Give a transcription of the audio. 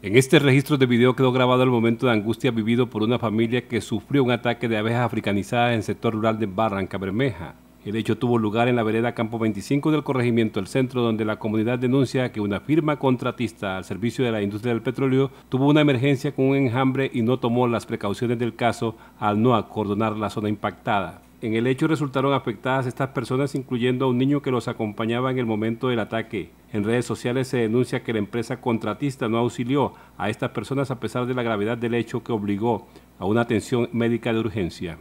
En este registro de video quedó grabado el momento de angustia vivido por una familia que sufrió un ataque de abejas africanizadas en el sector rural de Barranca Bermeja. El hecho tuvo lugar en la vereda Campo 25 del corregimiento del centro, donde la comunidad denuncia que una firma contratista al servicio de la industria del petróleo tuvo una emergencia con un enjambre y no tomó las precauciones del caso al no acordonar la zona impactada. En el hecho resultaron afectadas estas personas, incluyendo a un niño que los acompañaba en el momento del ataque. En redes sociales se denuncia que la empresa contratista no auxilió a estas personas a pesar de la gravedad del hecho que obligó a una atención médica de urgencia.